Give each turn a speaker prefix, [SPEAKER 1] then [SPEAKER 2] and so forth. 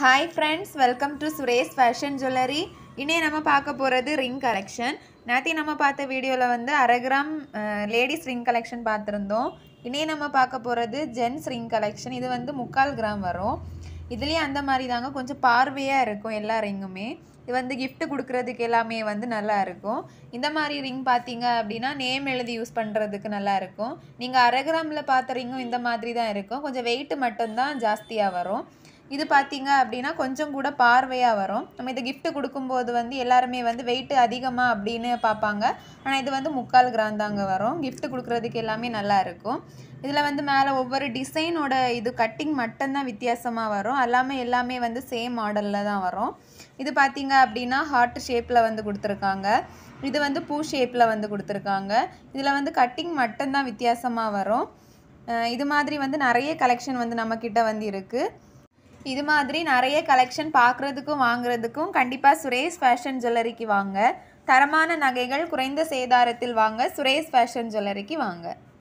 [SPEAKER 1] hi friends welcome to Suresh fashion jewellery இன்னே நம்ம பார்க்க போகிறது ரிங் கலெக்ஷன் நேற்று நம்ம பார்த்த வீடியோவில் வந்து அரை கிராம் லேடிஸ் ரிங் கலெக்ஷன் பார்த்துருந்தோம் இன்னே நம்ம பார்க்க போகிறது ஜென்ஸ் ரிங் கலெக்ஷன் இது வந்து முக்கால் கிராம் வரும் இதுலேயே அந்த மாதிரி தாங்க கொஞ்சம் பார்வையாக இருக்கும் எல்லா ரிங்குமே இது வந்து கிஃப்ட் கொடுக்குறதுக்கு எல்லாமே வந்து நல்லா இருக்கும் இந்த மாதிரி ரிங் பார்த்தீங்க அப்படின்னா நேம் எழுதி யூஸ் பண்ணுறதுக்கு நல்லா இருக்கும் நீங்கள் அரை கிராமில் பார்த்த ரிங்கும் இந்த மாதிரி தான் இருக்கும் கொஞ்சம் வெயிட்டு மட்டும்தான் ஜாஸ்தியாக வரும் இது பார்த்தீங்க அப்படின்னா கொஞ்சம் கூட பார்வையாக வரும் நம்ம இதை கிஃப்ட் கொடுக்கும்போது வந்து எல்லாருமே வந்து வெயிட்டு அதிகமாக அப்படின்னு பார்ப்பாங்க ஆனால் இது வந்து முக்கால் கிராம் தாங்க வரும் கிஃப்ட் கொடுக்குறதுக்கு எல்லாமே நல்லா இருக்கும் இதில் வந்து மேலே ஒவ்வொரு டிசைனோட இது கட்டிங் மட்டும்தான் வித்தியாசமாக வரும் எல்லாமே எல்லாமே வந்து சேம் மாடலில் தான் வரும் இது பார்த்தீங்க அப்படின்னா ஹார்ட் ஷேப்பில் வந்து கொடுத்துருக்காங்க இது வந்து பூ ஷேப்பில் வந்து கொடுத்துருக்காங்க இதில் வந்து கட்டிங் மட்டும்தான் வித்தியாசமாக வரும் இது மாதிரி வந்து நிறைய கலெக்ஷன் வந்து நம்மக்கிட்ட வந்து இருக்குது இது மாதிரி நிறைய கலெக்ஷன் பார்க்குறதுக்கும் வாங்குறதுக்கும் கண்டிப்பாக சுரேஷ் ஃபேஷன் ஜுவல்லரிக்கு வாங்க தரமான நகைகள் குறைந்த சேதாரத்தில் வாங்க சுரேஷ் ஃபேஷன் ஜுவல்லரிக்கு வாங்க